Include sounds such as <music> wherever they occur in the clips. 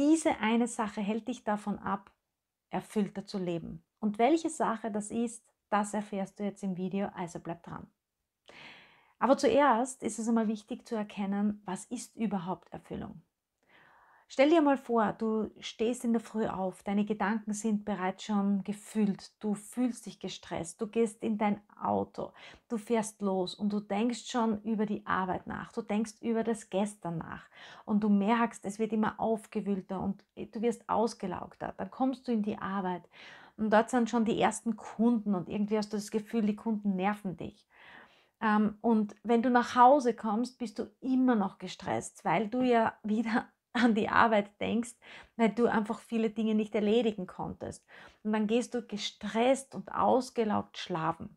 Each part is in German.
diese eine Sache hält dich davon ab, erfüllter zu leben. Und welche Sache das ist, das erfährst du jetzt im Video, also bleib dran. Aber zuerst ist es immer wichtig zu erkennen, was ist überhaupt Erfüllung? Stell dir mal vor, du stehst in der Früh auf, deine Gedanken sind bereits schon gefüllt, du fühlst dich gestresst, du gehst in dein Auto, du fährst los und du denkst schon über die Arbeit nach, du denkst über das Gestern nach und du merkst, es wird immer aufgewühlter und äh, du wirst ausgelaugter. Dann kommst du in die Arbeit und dort sind schon die ersten Kunden und irgendwie hast du das Gefühl, die Kunden nerven dich. Ähm, und wenn du nach Hause kommst, bist du immer noch gestresst, weil du ja <laughs> wieder an die Arbeit denkst, weil du einfach viele Dinge nicht erledigen konntest. Und dann gehst du gestresst und ausgelaugt schlafen.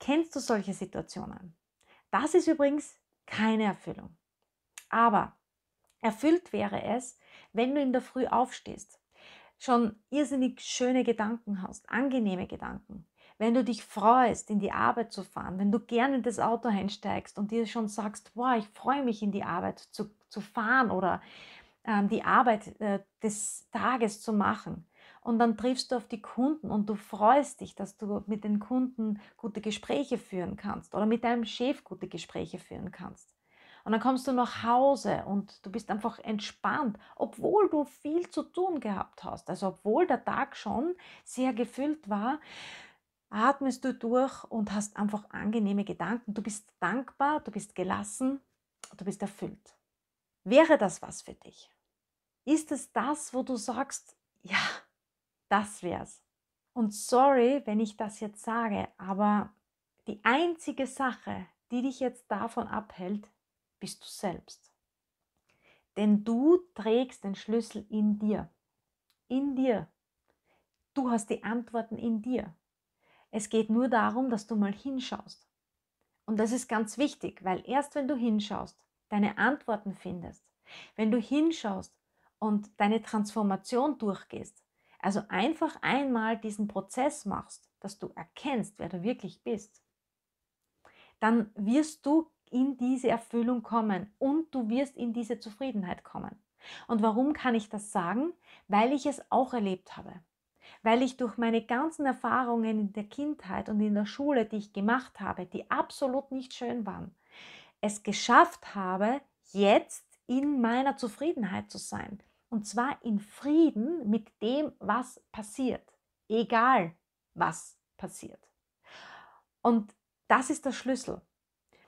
Kennst du solche Situationen? Das ist übrigens keine Erfüllung. Aber erfüllt wäre es, wenn du in der Früh aufstehst, schon irrsinnig schöne Gedanken hast, angenehme Gedanken, wenn du dich freust, in die Arbeit zu fahren, wenn du gerne in das Auto einsteigst und dir schon sagst, boah, ich freue mich, in die Arbeit zu, zu fahren oder ähm, die Arbeit äh, des Tages zu machen. Und dann triffst du auf die Kunden und du freust dich, dass du mit den Kunden gute Gespräche führen kannst oder mit deinem Chef gute Gespräche führen kannst. Und dann kommst du nach Hause und du bist einfach entspannt, obwohl du viel zu tun gehabt hast. Also obwohl der Tag schon sehr gefüllt war, atmest du durch und hast einfach angenehme Gedanken. Du bist dankbar, du bist gelassen, du bist erfüllt. Wäre das was für dich? Ist es das, wo du sagst, ja, das wär's? Und sorry, wenn ich das jetzt sage, aber die einzige Sache, die dich jetzt davon abhält, bist du selbst. Denn du trägst den Schlüssel in dir. In dir. Du hast die Antworten in dir. Es geht nur darum, dass du mal hinschaust. Und das ist ganz wichtig, weil erst wenn du hinschaust, deine Antworten findest, wenn du hinschaust und deine Transformation durchgehst, also einfach einmal diesen Prozess machst, dass du erkennst, wer du wirklich bist, dann wirst du in diese Erfüllung kommen und du wirst in diese Zufriedenheit kommen. Und warum kann ich das sagen? Weil ich es auch erlebt habe. Weil ich durch meine ganzen Erfahrungen in der Kindheit und in der Schule, die ich gemacht habe, die absolut nicht schön waren, es geschafft habe, jetzt in meiner Zufriedenheit zu sein. Und zwar in Frieden mit dem, was passiert. Egal, was passiert. Und das ist der Schlüssel.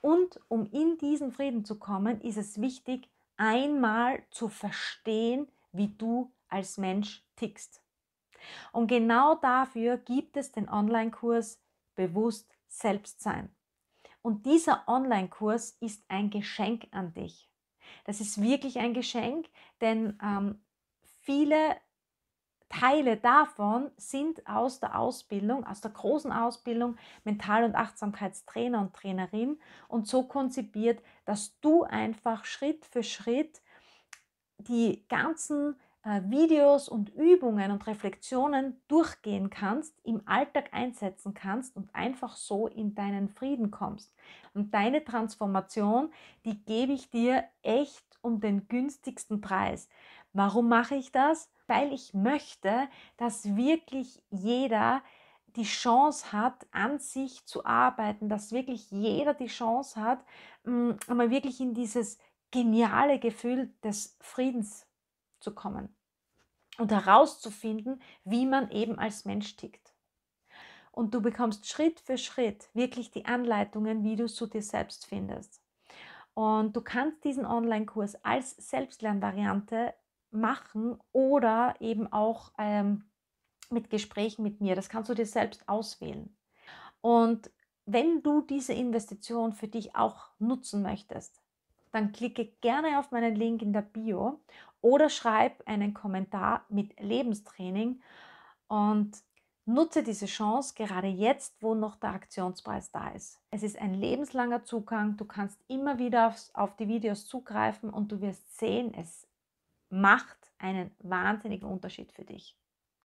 Und um in diesen Frieden zu kommen, ist es wichtig, einmal zu verstehen, wie du als Mensch tickst. Und genau dafür gibt es den Online-Kurs Bewusst Selbstsein. Und dieser Online-Kurs ist ein Geschenk an dich. Das ist wirklich ein Geschenk, denn ähm, viele Teile davon sind aus der Ausbildung, aus der großen Ausbildung Mental- und Achtsamkeitstrainer und Trainerin und so konzipiert, dass du einfach Schritt für Schritt die ganzen äh, Videos und Übungen und Reflexionen durchgehen kannst, im Alltag einsetzen kannst und einfach so in deinen Frieden kommst. Und deine Transformation, die gebe ich dir echt um den günstigsten Preis. Warum mache ich das? Weil ich möchte, dass wirklich jeder die Chance hat, an sich zu arbeiten, dass wirklich jeder die Chance hat, mm, einmal wirklich in dieses geniale Gefühl des Friedens zu kommen und herauszufinden, wie man eben als Mensch tickt. Und du bekommst Schritt für Schritt wirklich die Anleitungen, wie du es zu dir selbst findest. Und du kannst diesen Online-Kurs als Selbstlernvariante machen oder eben auch ähm, mit Gesprächen mit mir. Das kannst du dir selbst auswählen. Und wenn du diese Investition für dich auch nutzen möchtest, dann klicke gerne auf meinen Link in der Bio oder schreib einen Kommentar mit Lebenstraining und nutze diese Chance gerade jetzt, wo noch der Aktionspreis da ist. Es ist ein lebenslanger Zugang, du kannst immer wieder auf, die Videos zugreifen und du wirst sehen, es macht einen wahnsinnigen Unterschied für dich.